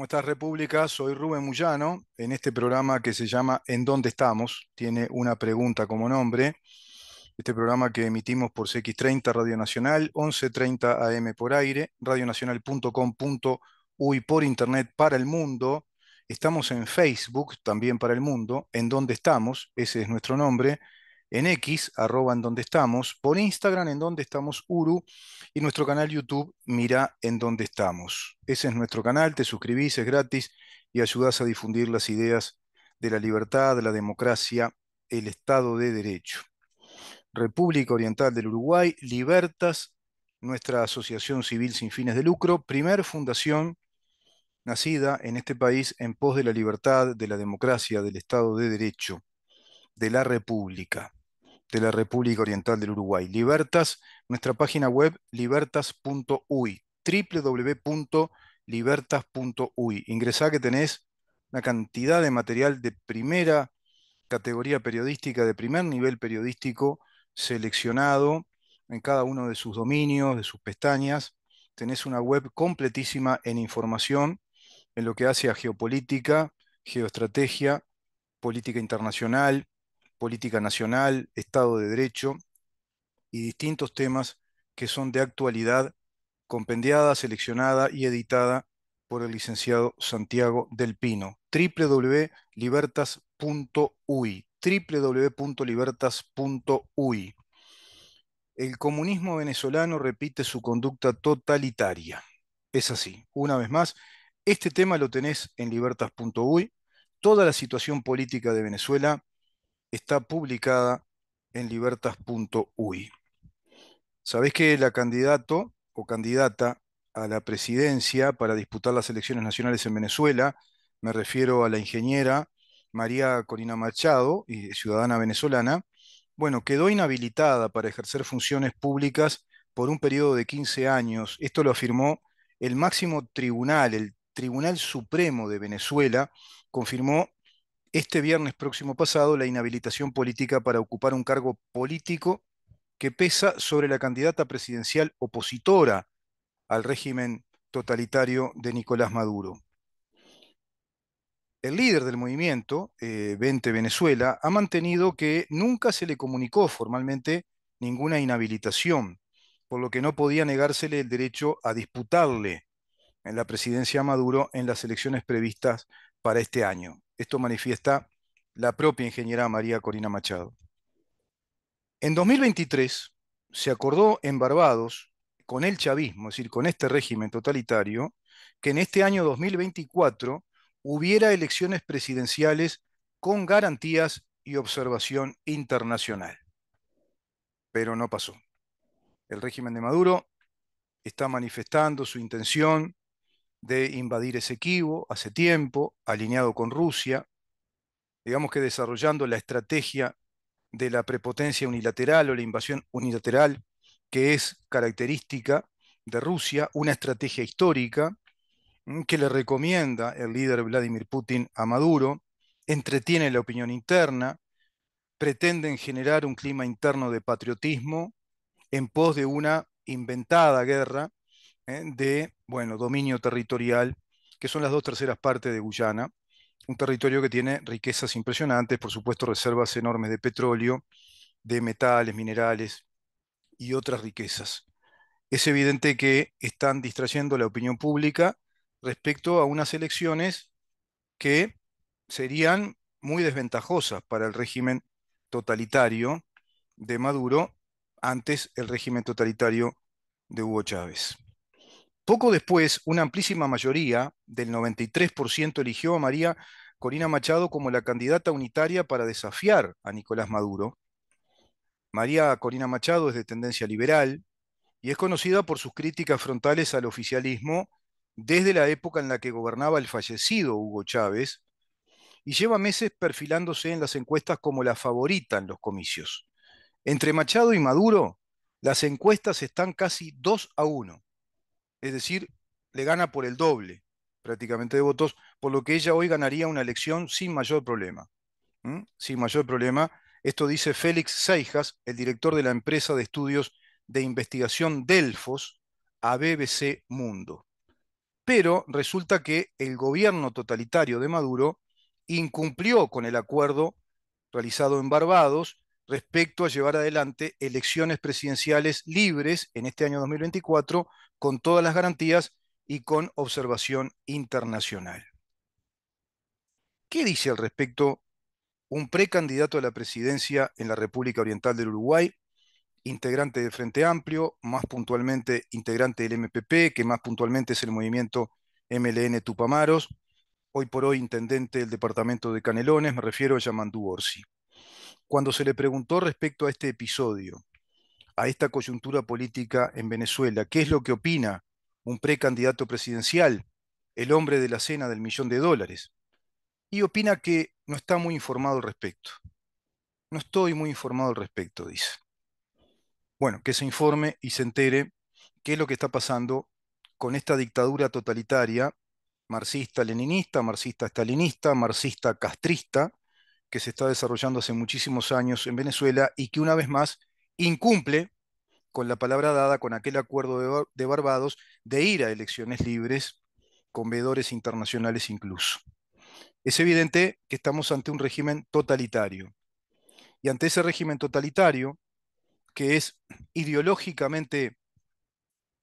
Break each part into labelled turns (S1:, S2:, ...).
S1: ¿Cómo estás, República? Soy Rubén Mullano. En este programa que se llama ¿En dónde estamos? Tiene una pregunta como nombre. Este programa que emitimos por CX30 Radio Nacional, 1130 AM por aire, radionacional.com.uy por internet para el mundo. Estamos en Facebook también para el mundo. ¿En dónde estamos? Ese es nuestro nombre en X, arroba en donde estamos, por Instagram en donde estamos Uru y nuestro canal YouTube Mira en donde estamos. Ese es nuestro canal, te suscribís, es gratis y ayudás a difundir las ideas de la libertad, de la democracia, el Estado de Derecho. República Oriental del Uruguay, Libertas, nuestra asociación civil sin fines de lucro, primer fundación nacida en este país en pos de la libertad, de la democracia, del Estado de Derecho, de la República de la República Oriental del Uruguay. Libertas, nuestra página web libertas.uy, www.libertas.uy. Ingresá que tenés una cantidad de material de primera categoría periodística, de primer nivel periodístico, seleccionado en cada uno de sus dominios, de sus pestañas. Tenés una web completísima en información, en lo que hace a geopolítica, geoestrategia, política internacional, política nacional, Estado de Derecho y distintos temas que son de actualidad, compendiada, seleccionada y editada por el licenciado Santiago del Pino. www.libertas.ui www.libertas.ui El comunismo venezolano repite su conducta totalitaria. Es así. Una vez más, este tema lo tenés en libertas.uy. Toda la situación política de Venezuela, está publicada en libertas.uy. Sabéis que la candidato o candidata a la presidencia para disputar las elecciones nacionales en Venezuela, me refiero a la ingeniera María Corina Machado, ciudadana venezolana, bueno, quedó inhabilitada para ejercer funciones públicas por un periodo de 15 años. Esto lo afirmó el máximo tribunal, el Tribunal Supremo de Venezuela, confirmó este viernes próximo pasado la inhabilitación política para ocupar un cargo político que pesa sobre la candidata presidencial opositora al régimen totalitario de Nicolás Maduro. El líder del movimiento, eh, Vente 20 Venezuela, ha mantenido que nunca se le comunicó formalmente ninguna inhabilitación, por lo que no podía negársele el derecho a disputarle en la presidencia a Maduro en las elecciones previstas para este año. Esto manifiesta la propia ingeniera María Corina Machado. En 2023 se acordó en Barbados con el chavismo, es decir, con este régimen totalitario, que en este año 2024 hubiera elecciones presidenciales con garantías y observación internacional. Pero no pasó. El régimen de Maduro está manifestando su intención de invadir Esequibo hace tiempo, alineado con Rusia, digamos que desarrollando la estrategia de la prepotencia unilateral o la invasión unilateral que es característica de Rusia, una estrategia histórica mm, que le recomienda el líder Vladimir Putin a Maduro, entretiene la opinión interna, pretenden generar un clima interno de patriotismo en pos de una inventada guerra ¿eh? de, bueno, dominio territorial, que son las dos terceras partes de Guyana, un territorio que tiene riquezas impresionantes, por supuesto reservas enormes de petróleo, de metales, minerales y otras riquezas. Es evidente que están distrayendo la opinión pública respecto a unas elecciones que serían muy desventajosas para el régimen totalitario de Maduro antes el régimen totalitario de Hugo Chávez. Poco después, una amplísima mayoría del 93% eligió a María Corina Machado como la candidata unitaria para desafiar a Nicolás Maduro. María Corina Machado es de tendencia liberal y es conocida por sus críticas frontales al oficialismo desde la época en la que gobernaba el fallecido Hugo Chávez y lleva meses perfilándose en las encuestas como la favorita en los comicios. Entre Machado y Maduro, las encuestas están casi dos a uno es decir, le gana por el doble prácticamente de votos, por lo que ella hoy ganaría una elección sin mayor problema. Sin mayor problema. Esto dice Félix Seijas, el director de la empresa de estudios de investigación Delfos a BBC Mundo. Pero resulta que el gobierno totalitario de Maduro incumplió con el acuerdo realizado en Barbados respecto a llevar adelante elecciones presidenciales libres en este año 2024 con todas las garantías y con observación internacional. ¿Qué dice al respecto un precandidato a la presidencia en la República Oriental del Uruguay, integrante del Frente Amplio, más puntualmente integrante del MPP, que más puntualmente es el movimiento MLN Tupamaros, hoy por hoy intendente del departamento de Canelones, me refiero a Yamandú Orsi cuando se le preguntó respecto a este episodio, a esta coyuntura política en Venezuela, qué es lo que opina un precandidato presidencial, el hombre de la cena del millón de dólares, y opina que no está muy informado al respecto. No estoy muy informado al respecto, dice. Bueno, que se informe y se entere qué es lo que está pasando con esta dictadura totalitaria, marxista-leninista, marxista-stalinista, marxista-castrista, que se está desarrollando hace muchísimos años en Venezuela y que una vez más incumple con la palabra dada con aquel acuerdo de, Barbados de ir a elecciones libres, con veedores internacionales incluso. Es evidente que estamos ante un régimen totalitario. Y ante ese régimen totalitario, que es ideológicamente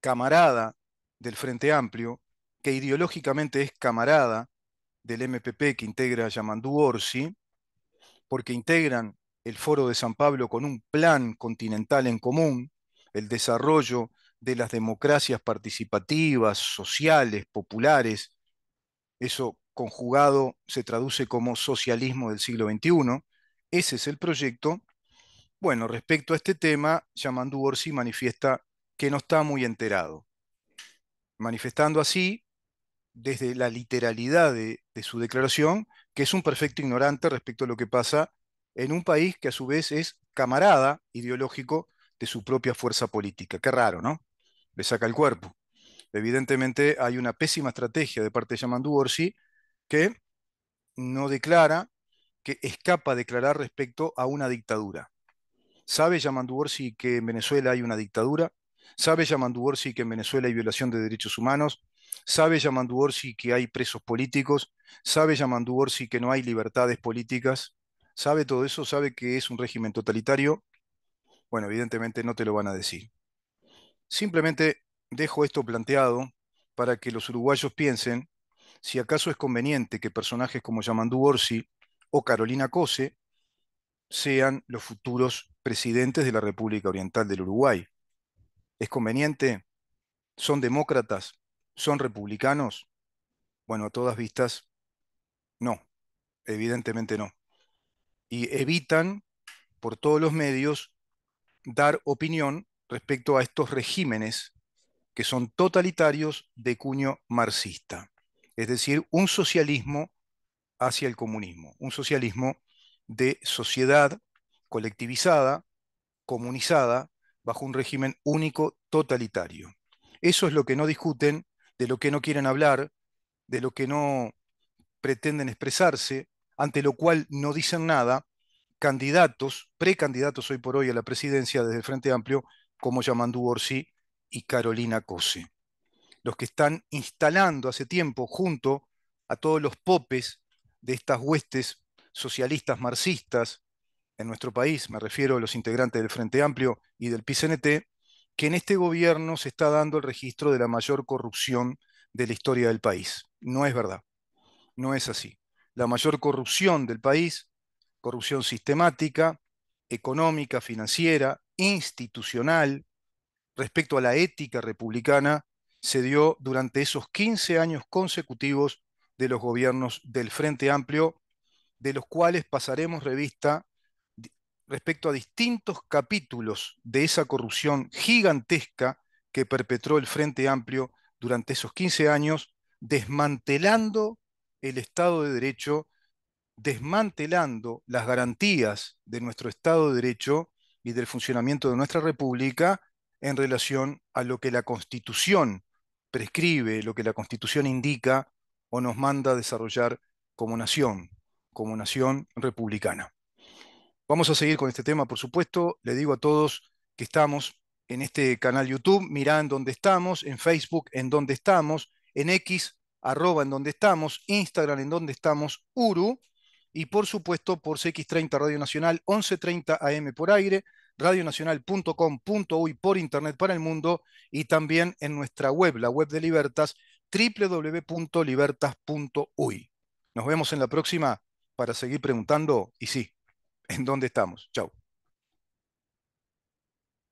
S1: camarada del Frente Amplio, que ideológicamente es camarada del MPP que integra a Yamandú Orsi, porque integran el Foro de San Pablo con un plan continental en común, el desarrollo de las democracias participativas, sociales, populares. Eso conjugado se traduce como socialismo del siglo XXI. Ese es el proyecto. Bueno, respecto a este tema, Yamandú Orsi manifiesta que no está muy enterado, manifestando así, desde la literalidad de, de su declaración, que es un perfecto ignorante respecto a lo que pasa en un país que a su vez es camarada ideológico de su propia fuerza política. Qué raro, ¿no? Le saca el cuerpo. Evidentemente hay una pésima estrategia de parte de Yamandu que no declara, que escapa a declarar respecto a una dictadura. ¿Sabe Yamandu que en Venezuela hay una dictadura? ¿Sabe Yamandu que en Venezuela hay violación de derechos humanos? Sabe Yamandu Orsi que hay presos políticos, sabe Yamandu Orsi que no hay libertades políticas, sabe todo eso, sabe que es un régimen totalitario. Bueno, evidentemente no te lo van a decir. Simplemente dejo esto planteado para que los uruguayos piensen si acaso es conveniente que personajes como Yamandu Orsi o Carolina Cose sean los futuros presidentes de la República Oriental del Uruguay. ¿Es conveniente? ¿Son demócratas? ¿Son republicanos? Bueno, a todas vistas, no, evidentemente no. Y evitan por todos los medios dar opinión respecto a estos regímenes que son totalitarios de cuño marxista, es decir, un socialismo hacia el comunismo, un socialismo de sociedad colectivizada, comunizada, bajo un régimen único totalitario. Eso es lo que no discuten de lo que no quieren hablar, de lo que no pretenden expresarse, ante lo cual no dicen nada, candidatos, precandidatos hoy por hoy a la presidencia desde el Frente Amplio, como Yamandú Orsi y Carolina Cose. Los que están instalando hace tiempo junto a todos los popes de estas huestes socialistas marxistas en nuestro país, me refiero a los integrantes del Frente Amplio y del PCNT, que en este gobierno se está dando el registro de la mayor corrupción de la historia del país. No es verdad, no es así. La mayor corrupción del país, corrupción sistemática, económica, financiera, institucional, respecto a la ética republicana, se dio durante esos 15 años consecutivos de los gobiernos del Frente Amplio, de los cuales pasaremos revista respecto a distintos capítulos de esa corrupción gigantesca que perpetró el Frente Amplio durante esos 15 años, desmantelando el Estado de Derecho, desmantelando las garantías de nuestro Estado de Derecho y del funcionamiento de nuestra República en relación a lo que la Constitución prescribe, lo que la Constitución indica o nos manda a desarrollar como nación, como nación republicana. Vamos a seguir con este tema, por supuesto. Le digo a todos que estamos en este canal YouTube, mirá en dónde estamos, en Facebook en donde estamos, en X, arroba en donde estamos, Instagram en donde estamos, Uru, y por supuesto por CX30 Radio Nacional, 1130 AM por aire, radionacional.com.uy por internet para el mundo y también en nuestra web, la web de Libertas, www.libertas.uy. Nos vemos en la próxima para seguir preguntando y sí, en dónde estamos. Chao.